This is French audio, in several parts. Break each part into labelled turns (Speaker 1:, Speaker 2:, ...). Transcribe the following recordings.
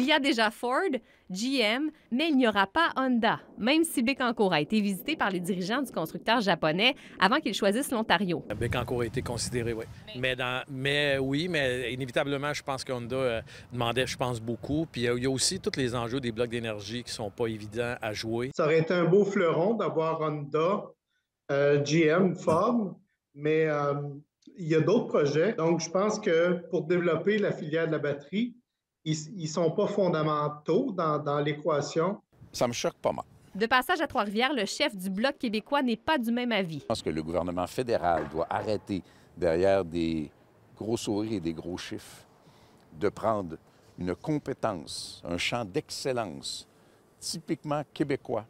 Speaker 1: Il y a déjà Ford, GM, mais il n'y aura pas Honda, même si Bécancour a été visité par les dirigeants du constructeur japonais avant qu'ils choisissent l'Ontario.
Speaker 2: Bécancour a été considéré, oui. Mais, oui, mais inévitablement, je pense qu'Honda euh, demandait, je pense, beaucoup. Puis euh, il y a aussi tous les enjeux des blocs d'énergie qui sont pas évidents à jouer. Ça aurait été un beau fleuron
Speaker 3: d'avoir Honda, euh, GM, Ford, mais il y a d'autres projets. Donc, je pense que pour développer la filière de la batterie, ils ne sont pas fondamentaux dans, l'équation. Ça me choque pas mal.
Speaker 1: De passage à Trois-Rivières, le chef du Bloc québécois n'est pas du même avis. Je
Speaker 4: pense que le gouvernement fédéral doit arrêter, derrière des gros sourires et des gros chiffres, de prendre une compétence, un champ d'excellence typiquement québécois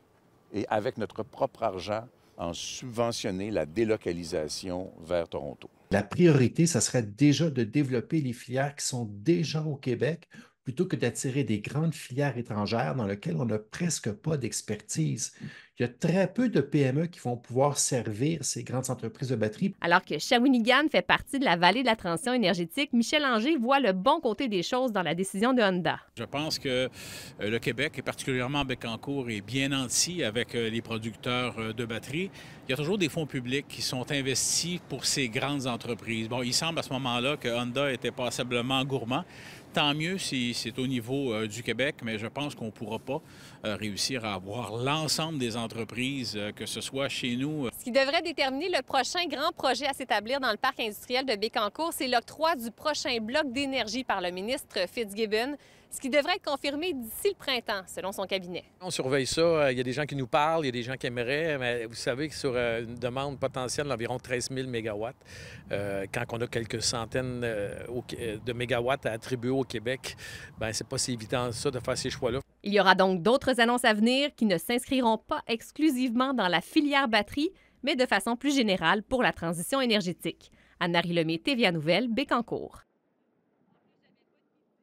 Speaker 4: et avec notre propre argent en subventionner la délocalisation vers Toronto.
Speaker 5: La priorité, ce serait déjà de développer les filières qui sont déjà au Québec plutôt que d'attirer des grandes filières étrangères dans lesquelles on n'a presque pas d'expertise il y a très peu de PME qui vont pouvoir servir ces grandes entreprises de batterie.
Speaker 1: Alors que Shawinigan fait partie de la vallée de la transition énergétique, Michel Anger voit le bon côté des choses dans la décision de Honda.
Speaker 3: Je pense que euh, le Québec, et particulièrement Bécancour, est bien anti avec euh, les producteurs euh, de batteries. Il y a toujours des fonds publics qui sont investis pour ces grandes entreprises. Bon, il semble à ce moment-là que Honda était passablement gourmand. Tant mieux si c'est au niveau du Québec, mais je pense qu'on ne pourra pas réussir à avoir l'ensemble des entreprises euh, que ce soit chez nous. Euh. Ce
Speaker 1: qui devrait déterminer le prochain grand projet à s'établir dans le parc industriel de Bécancour, c'est l'octroi du prochain bloc d'énergie par le ministre Fitzgibbon ce qui devrait être confirmé d'ici le printemps, selon son cabinet.
Speaker 2: On surveille ça. Euh, il y a des gens qui nous parlent, il y a des gens qui aimeraient, mais vous savez que sur une demande potentielle d'environ 13 000 mégawatts, quand on a quelques centaines de mégawatts à attribuer au Québec, ben c'est pas si évident ça de faire ces choix-là.
Speaker 1: Il y aura donc d'autres annonces à venir qui ne s'inscriront pas exclusivement dans la filière batterie, mais de façon plus générale pour la transition énergétique. Anne-Marie Lemay, TVA Nouvelle, Bécancourt.